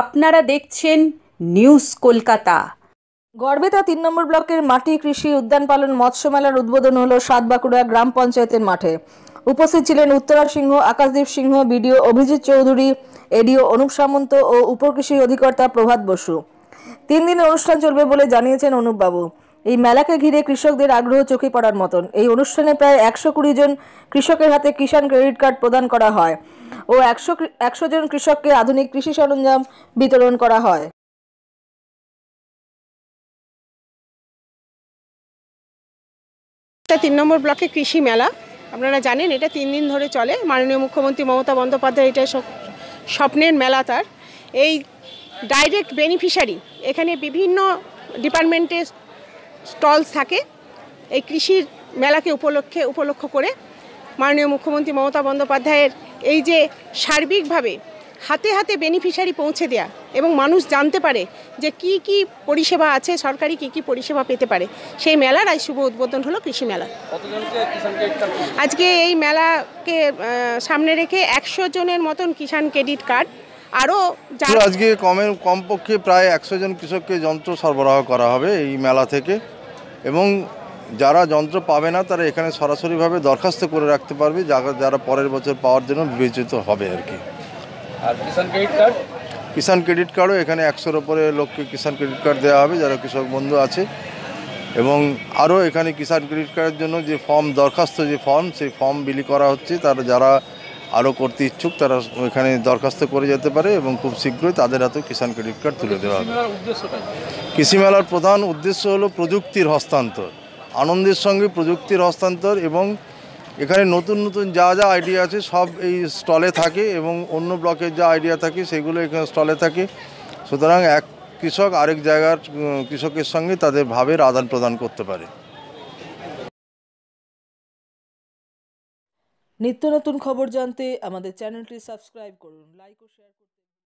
আপনারা দেখছেন নিউজ কলকাতা গড়বেতা তিন নম্বর ব্লকের মাটি কৃষি উদ্যান পালন মৎস্য মেলার উদ্বোধন সাত বাঁকুড়া গ্রাম পঞ্চায়েতের মাঠে উপস্থিত ছিলেন উত্তরা সিংহ আকাশদীপ সিংহ বিডিও অভিজিৎ চৌধুরী এডিও অনুপ সামন্ত ও উপকৃষি অধিকর্তা প্রভাত বসু তিন দিনের অনুষ্ঠান চলবে বলে জানিয়েছেন অনুপবাবু এই মেলাকে ঘিরে কৃষকদের আগ্রহ চোখে পড়ার মতন এই অনুষ্ঠানে প্রায় একশো কুড়ি জন কৃষকের হাতে কিষাণ ক্রেডিট কার্ড প্রদান করা হয় ও একশো একশো জন কৃষককে আধুনিক কৃষি সরঞ্জাম বিতরণ করা হয় তিন নম্বর ব্লকে কৃষি মেলা আপনারা জানেন এটা তিন দিন ধরে চলে মাননীয় মুখ্যমন্ত্রী মমতা বন্দ্যোপাধ্যায় এটা স্বপ্নের মেলা তার এই ডাইরেক্ট বেনিফিশারি এখানে বিভিন্ন ডিপার্টমেন্টের স্টলস থাকে এই কৃষির মেলাকে উপলক্ষে উপলক্ষ করে মাননীয় মুখ্যমন্ত্রী মমতা বন্দ্যোপাধ্যায়ের এই যে সার্বিকভাবে হাতে হাতে বেনিফিশিয়ারি পৌঁছে দেয়া এবং মানুষ জানতে পারে যে কি কি পরিষেবা আছে সরকারি কি কি পরিষেবা পেতে পারে সেই মেলার আজ শুভ উদ্বোধন হলো কৃষি মেলা আজকে এই মেলাকে সামনে রেখে একশো জনের মতন কিষাণ ক্রেডিট কার্ড আরও আজকে কমে কমপক্ষে প্রায় একশো জন কৃষককে যন্ত্র সরবরাহ করা হবে এই মেলা থেকে এবং যারা যন্ত্র পাবে না তারা এখানে সরাসরিভাবে দরখাস্ত করে রাখতে পারবে যারা যারা পরের বছর পাওয়ার জন্য বিবেচিত হবে আর কি আর Kisan credit card Kisan credit কার্ডও এখানে একশোর ওপরে লোককে কিষাণ ক্রেডিট কার্ড দেওয়া হবে যারা কৃষক বন্ধু আছে এবং আরও এখানে কিষাণ ক্রেডিট কার্ডের জন্য যে ফর্ম দরখাস্ত যে ফর্ম সেই ফর্ম বিলি করা হচ্ছে তারা যারা আরও করতে ইচ্ছুক তারা ওইখানে দরখাস্ত করে যেতে পারে এবং খুব শীঘ্রই তাদের হাতে কিষাণ ক্রেডিট কার্ড তুলে দেওয়া হবে কৃষি মেলার প্রধান উদ্দেশ্য হলো প্রযুক্তির হস্তান্তর আনন্দের সঙ্গে প্রযুক্তির হস্তান্তর এবং এখানে নতুন নতুন যা যা আইডিয়া আছে সব এই স্টলে থাকে এবং অন্য ব্লকের যা আইডিয়া থাকে সেগুলো এখানে স্টলে থাকে সুতরাং এক কৃষক আরেক জায়গার কৃষকের সঙ্গে তাদের ভাবের আদান প্রদান করতে পারে নিত্য নতুন খবর জানতে আমাদের চ্যানেলটি সাবস্ক্রাইব করুন লাইক ও শেয়ার করুন